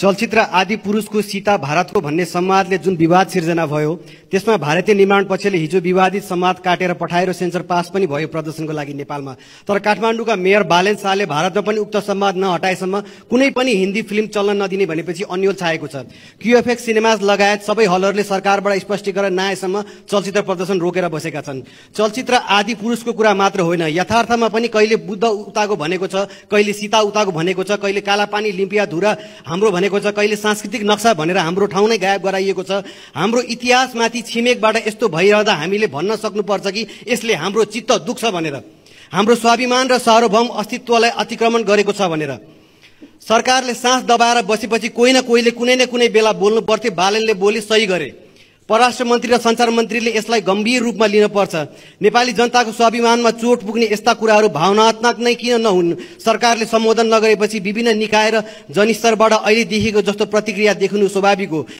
चलचित्र आदि पुरुषको सीता भारतको भन्ने संवादले जुन विवाद सिर्जना भयो त्यसमा भारतीय निर्माण पक्षले हिजो विवादित संवाद काटेर पठाएर सेन्सर पास पनि भयो प्रदर्शनको लागि नेपालमा तर काठमाडौँका मेयर बालेन शाहले भारतमा पनि उक्त संवाद नहटाएसम्म कुनै पनि हिन्दी फिल्म चल्न नदिने भनेपछि अन्यल छाएको छ क्युएफएक्स सिनेमाज लगायत सबै हलहरूले सरकारबाट स्पष्टीकरण नआएसम्म चलचित्र प्रदर्शन रोकेर बसेका छन् चलचित्र आदि पुरुषको कुरा मात्र होइन यथार्थमा पनि कहिले बुद्ध उताको भनेको छ कहिले सीता उताको भनेको छ कहिले कालापानी लिम्पिया धुरा हाम्रो भनेको गरिएको छ कहिले सांस्कृतिक नक्सा भनेर हाम्रो ठाउँ नै गायब गराइएको छ हाम्रो इतिहासमाथि छिमेकबाट यस्तो भइरहँदा हामीले भन्न सक्नुपर्छ कि यसले हाम्रो चित्त दुख्छ भनेर हाम्रो स्वाभिमान र सार्वभौम अस्तित्वलाई अतिक्रमण गरेको छ भनेर सरकारले सास दबाएर बसेपछि कोही न कोहीले कुनै न कुनै बेला बोल्नु पर्थ्यो बालनले बोली सही गरे परराष्ट्र मन्त्री र सञ्चार मन्त्रीले यसलाई गम्भीर रूपमा पर्छ नेपाली जनताको स्वाभिमानमा चोट पुग्ने यस्ता कुराहरू भावनात्मक नै किन नहुन् सरकारले सम्बोधन नगरेपछि विभिन्न निकाय र जनस्तरबाट अहिले देखेको जस्तो प्रतिक्रिया देख्नु स्वाभाविक हो